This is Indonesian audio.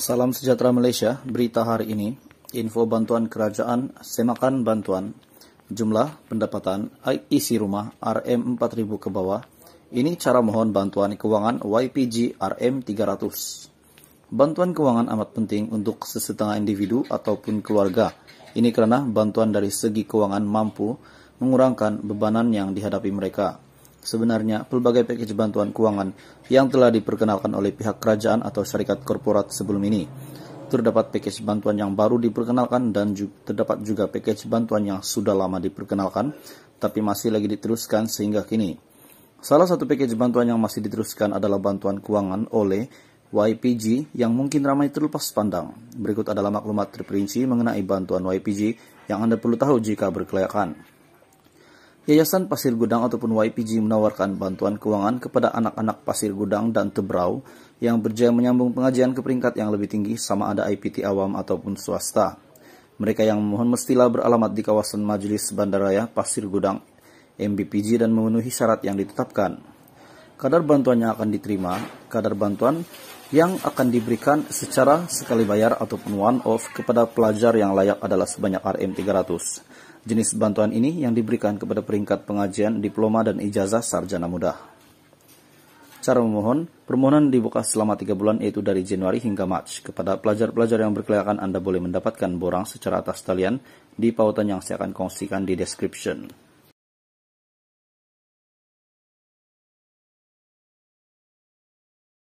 Salam sejahtera Malaysia, berita hari ini, info bantuan kerajaan, semakan bantuan, jumlah pendapatan, isi e rumah RM4000 ke bawah, ini cara mohon bantuan keuangan YPG RM300. Bantuan keuangan amat penting untuk sesetengah individu ataupun keluarga. Ini karena bantuan dari segi keuangan mampu mengurangkan bebanan yang dihadapi mereka. Sebenarnya, pelbagai package bantuan keuangan yang telah diperkenalkan oleh pihak kerajaan atau syarikat korporat sebelum ini. Terdapat package bantuan yang baru diperkenalkan dan juga, terdapat juga package bantuan yang sudah lama diperkenalkan, tapi masih lagi diteruskan sehingga kini. Salah satu package bantuan yang masih diteruskan adalah bantuan keuangan oleh YPG yang mungkin ramai terlepas pandang. Berikut adalah maklumat terperinci mengenai bantuan YPG yang Anda perlu tahu jika berkelayakan. Yayasan Pasir Gudang ataupun YPG menawarkan bantuan keuangan kepada anak-anak Pasir Gudang dan Tebrau yang berjaya menyambung pengajian ke peringkat yang lebih tinggi sama ada IPT awam ataupun swasta. Mereka yang memohon mestilah beralamat di kawasan Majelis Bandaraya Pasir Gudang MBPG dan memenuhi syarat yang ditetapkan. Kadar bantuannya akan diterima, kadar bantuan yang akan diberikan secara sekali bayar ataupun one off kepada pelajar yang layak adalah sebanyak RM 300. Jenis bantuan ini yang diberikan kepada peringkat pengajian, diploma, dan ijazah sarjana muda. Cara memohon, permohonan dibuka selama 3 bulan yaitu dari Januari hingga Mac. Kepada pelajar-pelajar yang berkelayakan Anda boleh mendapatkan borang secara atas talian di pautan yang saya akan kongsikan di description.